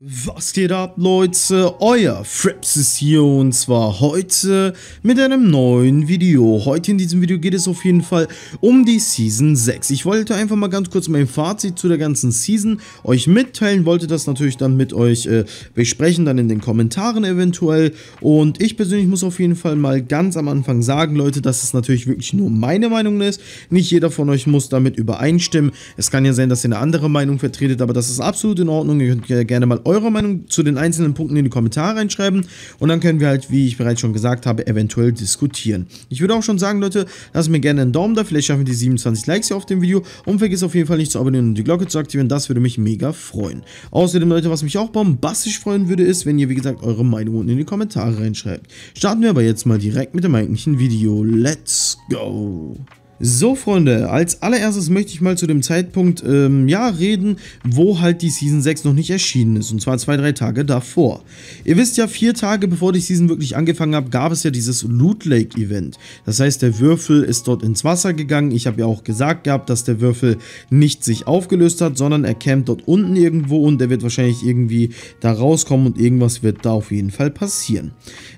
Was geht ab Leute, euer Fraps ist hier und zwar heute mit einem neuen Video. Heute in diesem Video geht es auf jeden Fall um die Season 6. Ich wollte einfach mal ganz kurz mein Fazit zu der ganzen Season euch mitteilen, wollte das natürlich dann mit euch äh, besprechen, dann in den Kommentaren eventuell. Und ich persönlich muss auf jeden Fall mal ganz am Anfang sagen, Leute, dass es natürlich wirklich nur meine Meinung ist. Nicht jeder von euch muss damit übereinstimmen. Es kann ja sein, dass ihr eine andere Meinung vertretet, aber das ist absolut in Ordnung. Ihr könnt gerne mal eure Meinung zu den einzelnen Punkten in die Kommentare reinschreiben und dann können wir halt, wie ich bereits schon gesagt habe, eventuell diskutieren. Ich würde auch schon sagen, Leute, lasst mir gerne einen Daumen da, vielleicht schaffen wir die 27 Likes hier auf dem Video und vergiss auf jeden Fall nicht zu abonnieren und die Glocke zu aktivieren, das würde mich mega freuen. Außerdem, Leute, was mich auch bombastisch freuen würde, ist, wenn ihr, wie gesagt, eure Meinung unten in die Kommentare reinschreibt. Starten wir aber jetzt mal direkt mit dem eigentlichen Video. Let's go! So Freunde, als allererstes möchte ich mal zu dem Zeitpunkt ähm, ja, reden, wo halt die Season 6 noch nicht erschienen ist. Und zwar zwei, drei Tage davor. Ihr wisst ja, vier Tage bevor die Season wirklich angefangen hat, gab es ja dieses Loot Lake Event. Das heißt, der Würfel ist dort ins Wasser gegangen. Ich habe ja auch gesagt gehabt, dass der Würfel nicht sich aufgelöst hat, sondern er campt dort unten irgendwo und er wird wahrscheinlich irgendwie da rauskommen und irgendwas wird da auf jeden Fall passieren.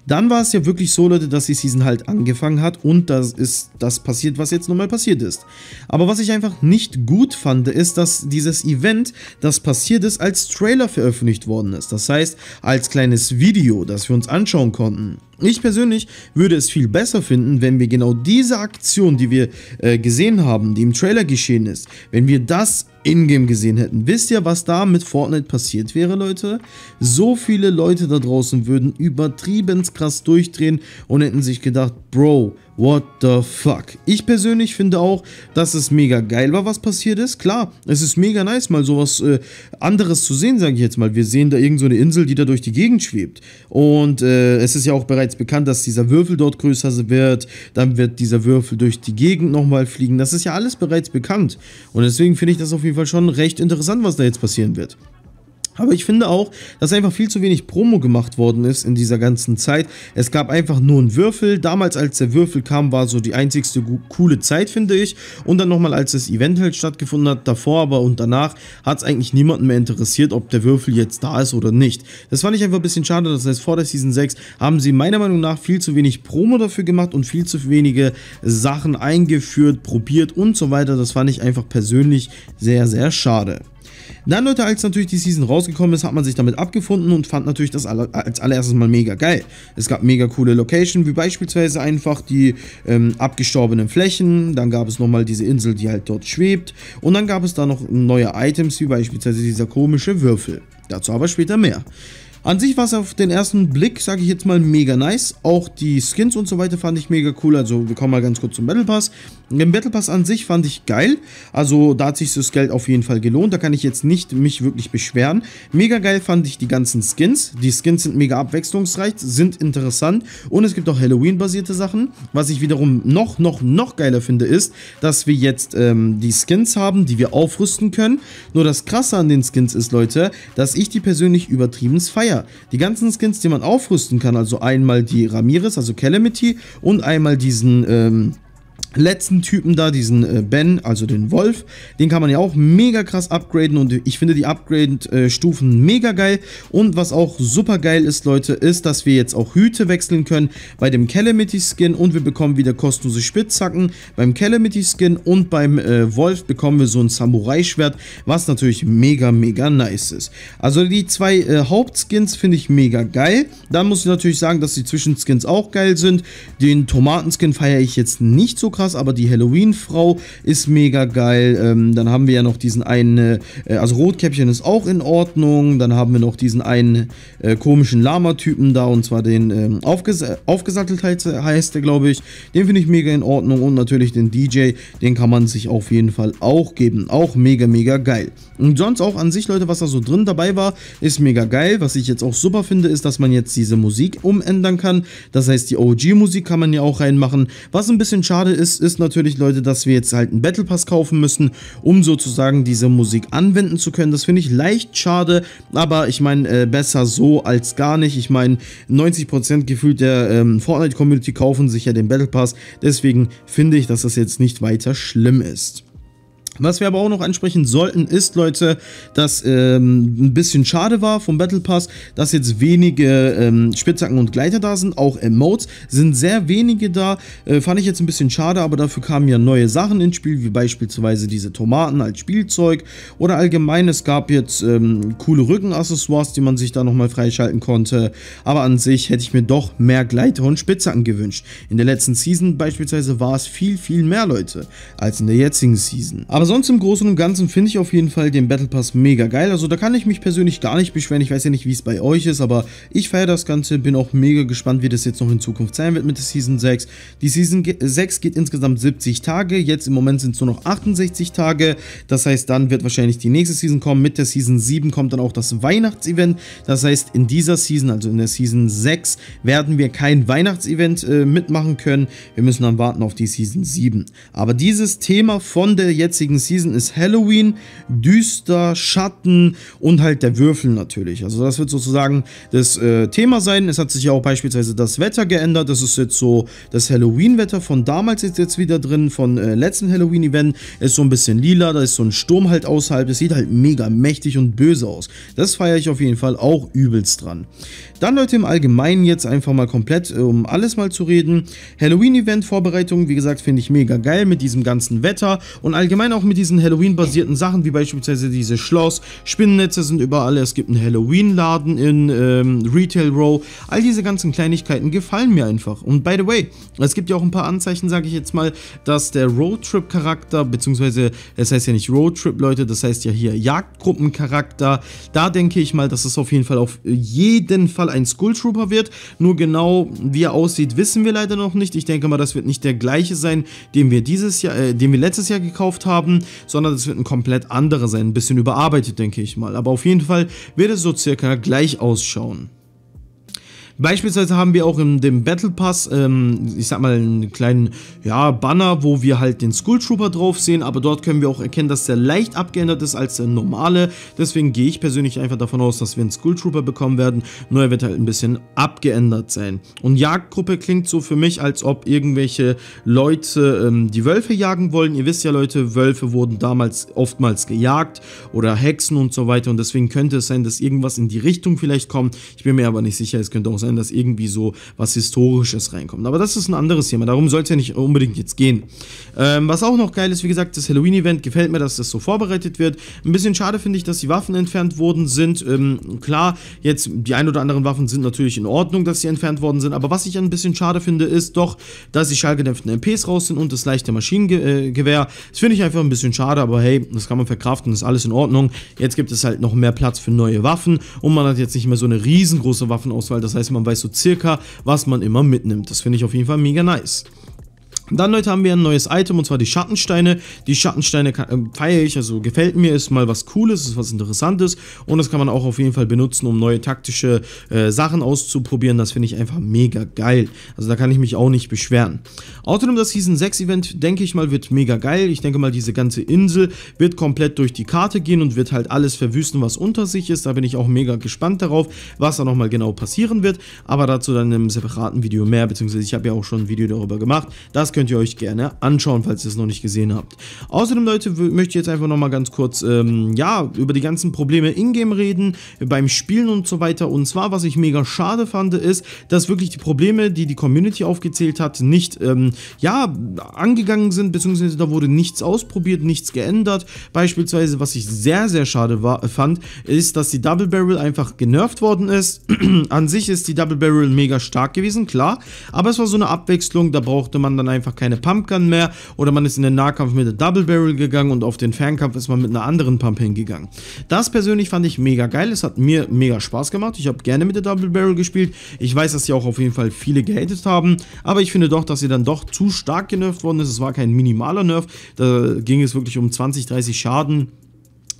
Dann war es ja wirklich so, Leute, dass die Season halt angefangen hat und das ist das passiert, was jetzt nun mal passiert ist. Aber was ich einfach nicht gut fand, ist, dass dieses Event, das passiert ist, als Trailer veröffentlicht worden ist. Das heißt, als kleines Video, das wir uns anschauen konnten. Ich persönlich würde es viel besser finden, wenn wir genau diese Aktion, die wir äh, gesehen haben, die im Trailer geschehen ist, wenn wir das in-game gesehen hätten. Wisst ihr, was da mit Fortnite passiert wäre, Leute? So viele Leute da draußen würden übertrieben krass durchdrehen und hätten sich gedacht, Bro, What the fuck? Ich persönlich finde auch, dass es mega geil war, was passiert ist. Klar, es ist mega nice, mal sowas äh, anderes zu sehen, sage ich jetzt mal. Wir sehen da irgendeine so Insel, die da durch die Gegend schwebt. Und äh, es ist ja auch bereits bekannt, dass dieser Würfel dort größer wird. Dann wird dieser Würfel durch die Gegend nochmal fliegen. Das ist ja alles bereits bekannt. Und deswegen finde ich das auf jeden Fall schon recht interessant, was da jetzt passieren wird. Aber ich finde auch, dass einfach viel zu wenig Promo gemacht worden ist in dieser ganzen Zeit. Es gab einfach nur einen Würfel. Damals, als der Würfel kam, war so die einzigste coole Zeit, finde ich. Und dann nochmal, als das Event halt stattgefunden hat, davor aber und danach, hat es eigentlich niemanden mehr interessiert, ob der Würfel jetzt da ist oder nicht. Das fand ich einfach ein bisschen schade. Das heißt, vor der Season 6 haben sie meiner Meinung nach viel zu wenig Promo dafür gemacht und viel zu wenige Sachen eingeführt, probiert und so weiter. Das fand ich einfach persönlich sehr, sehr schade. Dann, Leute, als natürlich die Season rausgekommen ist, hat man sich damit abgefunden und fand natürlich das aller, als allererstes mal mega geil. Es gab mega coole Locations, wie beispielsweise einfach die ähm, abgestorbenen Flächen, dann gab es nochmal diese Insel, die halt dort schwebt und dann gab es da noch neue Items, wie beispielsweise dieser komische Würfel. Dazu aber später mehr. An sich war es auf den ersten Blick, sage ich jetzt mal, mega nice. Auch die Skins und so weiter fand ich mega cool. Also wir kommen mal ganz kurz zum Battle Pass. Den Battle Pass an sich fand ich geil. Also da hat sich das Geld auf jeden Fall gelohnt. Da kann ich jetzt nicht mich wirklich beschweren. Mega geil fand ich die ganzen Skins. Die Skins sind mega abwechslungsreich, sind interessant. Und es gibt auch Halloween-basierte Sachen. Was ich wiederum noch, noch, noch geiler finde, ist, dass wir jetzt ähm, die Skins haben, die wir aufrüsten können. Nur das Krasse an den Skins ist, Leute, dass ich die persönlich übertrieben feiere. Eier. Die ganzen Skins, die man aufrüsten kann, also einmal die Ramirez, also Calamity und einmal diesen, ähm, letzten Typen da, diesen äh, Ben, also den Wolf, den kann man ja auch mega krass upgraden und ich finde die Upgrade-Stufen mega geil. Und was auch super geil ist, Leute, ist, dass wir jetzt auch Hüte wechseln können bei dem Calamity-Skin und wir bekommen wieder kostenlose Spitzhacken beim Calamity-Skin und beim äh, Wolf bekommen wir so ein Samurai-Schwert, was natürlich mega, mega nice ist. Also die zwei äh, Hauptskins finde ich mega geil. Dann muss ich natürlich sagen, dass die Zwischenskins auch geil sind. Den Tomatenskin feiere ich jetzt nicht so krass krass, aber die Halloween-Frau ist mega geil. Ähm, dann haben wir ja noch diesen einen, äh, also Rotkäppchen ist auch in Ordnung. Dann haben wir noch diesen einen äh, komischen Lama-Typen da und zwar den ähm, Aufges Aufgesattelt heißt der, glaube ich. Den finde ich mega in Ordnung und natürlich den DJ, den kann man sich auf jeden Fall auch geben. Auch mega, mega geil. Und sonst auch an sich, Leute, was da so drin dabei war, ist mega geil. Was ich jetzt auch super finde, ist, dass man jetzt diese Musik umändern kann. Das heißt, die OG-Musik kann man ja auch reinmachen. Was ein bisschen schade ist, ist, ist natürlich, Leute, dass wir jetzt halt einen Battle Pass kaufen müssen, um sozusagen diese Musik anwenden zu können. Das finde ich leicht schade, aber ich meine, äh, besser so als gar nicht. Ich meine, 90% gefühlt der ähm, Fortnite-Community kaufen sich ja den Battle Pass. Deswegen finde ich, dass das jetzt nicht weiter schlimm ist. Was wir aber auch noch ansprechen sollten, ist, Leute, dass ähm, ein bisschen schade war vom Battle Pass, dass jetzt wenige ähm, Spitzhacken und Gleiter da sind, auch Emotes sind sehr wenige da, äh, fand ich jetzt ein bisschen schade, aber dafür kamen ja neue Sachen ins Spiel, wie beispielsweise diese Tomaten als Spielzeug oder allgemein, es gab jetzt ähm, coole Rückenaccessoires, die man sich da nochmal freischalten konnte, aber an sich hätte ich mir doch mehr Gleiter und Spitzhacken gewünscht. In der letzten Season beispielsweise war es viel, viel mehr, Leute, als in der jetzigen Season. Aber sonst im Großen und Ganzen finde ich auf jeden Fall den Battle Pass mega geil. Also da kann ich mich persönlich gar nicht beschweren. Ich weiß ja nicht, wie es bei euch ist, aber ich feiere das Ganze. Bin auch mega gespannt, wie das jetzt noch in Zukunft sein wird mit der Season 6. Die Season 6 geht insgesamt 70 Tage. Jetzt im Moment sind es nur noch 68 Tage. Das heißt, dann wird wahrscheinlich die nächste Season kommen. Mit der Season 7 kommt dann auch das Weihnachtsevent. Das heißt, in dieser Season, also in der Season 6, werden wir kein Weihnachtsevent äh, mitmachen können. Wir müssen dann warten auf die Season 7. Aber dieses Thema von der jetzigen Season ist Halloween, düster, Schatten und halt der Würfel natürlich. Also das wird sozusagen das äh, Thema sein. Es hat sich ja auch beispielsweise das Wetter geändert. Das ist jetzt so das Halloween-Wetter von damals ist jetzt wieder drin, von äh, letzten Halloween-Event. Ist so ein bisschen lila, da ist so ein Sturm halt außerhalb. Es sieht halt mega mächtig und böse aus. Das feiere ich auf jeden Fall auch übelst dran. Dann Leute im Allgemeinen jetzt einfach mal komplett, äh, um alles mal zu reden. Halloween-Event-Vorbereitung, wie gesagt, finde ich mega geil mit diesem ganzen Wetter und allgemein auch mit mit diesen Halloween-basierten Sachen, wie beispielsweise diese Schloss, Spinnennetze sind überall, es gibt einen Halloween-Laden in ähm, Retail Row. All diese ganzen Kleinigkeiten gefallen mir einfach. Und by the way, es gibt ja auch ein paar Anzeichen, sage ich jetzt mal, dass der Roadtrip-Charakter, beziehungsweise es heißt ja nicht Roadtrip, Leute, das heißt ja hier Jagdgruppen-Charakter, Da denke ich mal, dass es auf jeden Fall auf jeden Fall ein Skulltrooper wird. Nur genau, wie er aussieht, wissen wir leider noch nicht. Ich denke mal, das wird nicht der gleiche sein, den wir dieses Jahr, äh, den wir letztes Jahr gekauft haben haben, sondern es wird ein komplett anderer sein, ein bisschen überarbeitet, denke ich mal. Aber auf jeden Fall wird es so circa gleich ausschauen. Beispielsweise haben wir auch in dem Battle Pass, ähm, ich sag mal, einen kleinen ja, Banner, wo wir halt den Skull Trooper drauf sehen, aber dort können wir auch erkennen, dass der leicht abgeändert ist als der normale. Deswegen gehe ich persönlich einfach davon aus, dass wir einen Skull Trooper bekommen werden, nur er wird halt ein bisschen abgeändert sein. Und Jagdgruppe klingt so für mich, als ob irgendwelche Leute ähm, die Wölfe jagen wollen. Ihr wisst ja, Leute, Wölfe wurden damals oftmals gejagt oder Hexen und so weiter und deswegen könnte es sein, dass irgendwas in die Richtung vielleicht kommt. Ich bin mir aber nicht sicher, es könnte auch sein, sondern dass irgendwie so was Historisches reinkommt. Aber das ist ein anderes Thema, darum soll es ja nicht unbedingt jetzt gehen. Ähm, was auch noch geil ist, wie gesagt, das Halloween-Event gefällt mir, dass das so vorbereitet wird. Ein bisschen schade finde ich, dass die Waffen entfernt worden sind. Ähm, klar, jetzt die ein oder anderen Waffen sind natürlich in Ordnung, dass sie entfernt worden sind, aber was ich ein bisschen schade finde, ist doch, dass die schallgedämpften MPs raus sind und das leichte Maschinengewehr. Das finde ich einfach ein bisschen schade, aber hey, das kann man verkraften, ist alles in Ordnung. Jetzt gibt es halt noch mehr Platz für neue Waffen und man hat jetzt nicht mehr so eine riesengroße Waffenauswahl, das heißt, man man weiß so circa, was man immer mitnimmt. Das finde ich auf jeden Fall mega nice. Dann, Leute, haben wir ein neues Item und zwar die Schattensteine. Die Schattensteine äh, feiere ich, also gefällt mir, ist mal was Cooles, ist was Interessantes und das kann man auch auf jeden Fall benutzen, um neue taktische äh, Sachen auszuprobieren. Das finde ich einfach mega geil. Also da kann ich mich auch nicht beschweren. Außerdem das Season 6 Event, denke ich mal, wird mega geil. Ich denke mal, diese ganze Insel wird komplett durch die Karte gehen und wird halt alles verwüsten, was unter sich ist. Da bin ich auch mega gespannt darauf, was da nochmal genau passieren wird. Aber dazu dann im separaten Video mehr, beziehungsweise ich habe ja auch schon ein Video darüber gemacht. Das könnt könnt ihr euch gerne anschauen, falls ihr es noch nicht gesehen habt. Außerdem, Leute, möchte ich jetzt einfach nochmal ganz kurz, ähm, ja, über die ganzen Probleme in-game reden, beim Spielen und so weiter. Und zwar, was ich mega schade fand, ist, dass wirklich die Probleme, die die Community aufgezählt hat, nicht, ähm, ja, angegangen sind, beziehungsweise da wurde nichts ausprobiert, nichts geändert. Beispielsweise, was ich sehr, sehr schade war, fand, ist, dass die Double Barrel einfach genervt worden ist. An sich ist die Double Barrel mega stark gewesen, klar, aber es war so eine Abwechslung, da brauchte man dann einfach einfach keine Pumpgun mehr oder man ist in den Nahkampf mit der Double Barrel gegangen und auf den Fernkampf ist man mit einer anderen Pump hingegangen. Das persönlich fand ich mega geil, es hat mir mega Spaß gemacht, ich habe gerne mit der Double Barrel gespielt, ich weiß, dass sie auch auf jeden Fall viele gehatet haben, aber ich finde doch, dass sie dann doch zu stark genervt worden ist, es war kein minimaler Nerf, da ging es wirklich um 20, 30 Schaden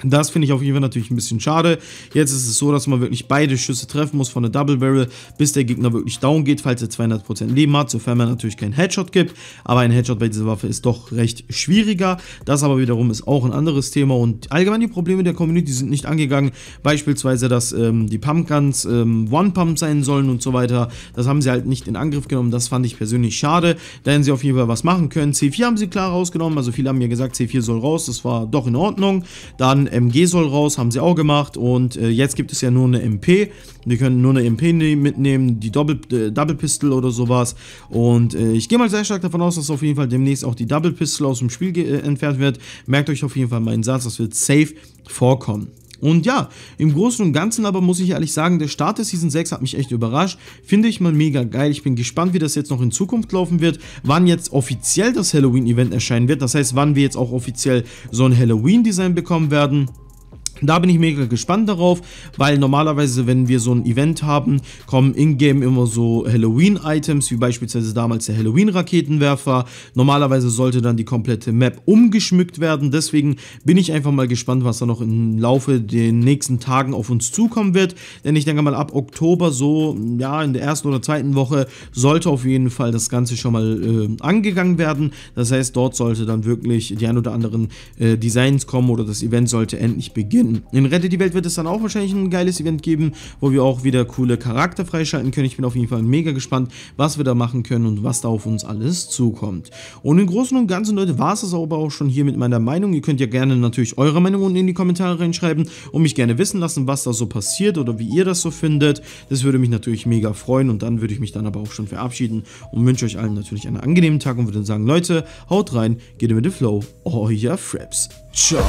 das finde ich auf jeden Fall natürlich ein bisschen schade. Jetzt ist es so, dass man wirklich beide Schüsse treffen muss von der Double Barrel, bis der Gegner wirklich down geht, falls er 200% Leben hat, sofern man natürlich keinen Headshot gibt. Aber ein Headshot bei dieser Waffe ist doch recht schwieriger. Das aber wiederum ist auch ein anderes Thema und allgemein die Probleme der Community sind nicht angegangen. Beispielsweise, dass ähm, die Pumpguns ähm, One-Pump sein sollen und so weiter. Das haben sie halt nicht in Angriff genommen. Das fand ich persönlich schade. Da hätten sie auf jeden Fall was machen können. C4 haben sie klar rausgenommen. Also viele haben mir gesagt, C4 soll raus. Das war doch in Ordnung. Dann MG soll raus, haben sie auch gemacht. Und äh, jetzt gibt es ja nur eine MP. Wir können nur eine MP ne-, mitnehmen, die Double, äh, Double Pistol oder sowas. Und äh, ich gehe mal sehr stark davon aus, dass auf jeden Fall demnächst auch die Double Pistol aus dem Spiel äh, entfernt wird. Merkt euch auf jeden Fall meinen Satz, das wird safe vorkommen. Und ja, im Großen und Ganzen aber muss ich ehrlich sagen, der Start der Season 6 hat mich echt überrascht. Finde ich mal mega geil. Ich bin gespannt, wie das jetzt noch in Zukunft laufen wird, wann jetzt offiziell das Halloween-Event erscheinen wird. Das heißt, wann wir jetzt auch offiziell so ein Halloween-Design bekommen werden. Da bin ich mega gespannt darauf, weil normalerweise, wenn wir so ein Event haben, kommen in-game immer so Halloween-Items, wie beispielsweise damals der Halloween-Raketenwerfer. Normalerweise sollte dann die komplette Map umgeschmückt werden. Deswegen bin ich einfach mal gespannt, was da noch im Laufe der nächsten Tagen auf uns zukommen wird. Denn ich denke mal, ab Oktober so, ja, in der ersten oder zweiten Woche sollte auf jeden Fall das Ganze schon mal äh, angegangen werden. Das heißt, dort sollte dann wirklich die ein oder anderen äh, Designs kommen oder das Event sollte endlich beginnen in, in die Welt wird es dann auch wahrscheinlich ein geiles Event geben, wo wir auch wieder coole Charakter freischalten können. Ich bin auf jeden Fall mega gespannt, was wir da machen können und was da auf uns alles zukommt. Und im Großen und Ganzen, Leute, war es das aber auch schon hier mit meiner Meinung. Ihr könnt ja gerne natürlich eure Meinung unten in die Kommentare reinschreiben und mich gerne wissen lassen, was da so passiert oder wie ihr das so findet. Das würde mich natürlich mega freuen und dann würde ich mich dann aber auch schon verabschieden und wünsche euch allen natürlich einen angenehmen Tag und würde dann sagen, Leute, haut rein, geht mit dem Flow, euer Fraps. Ciao.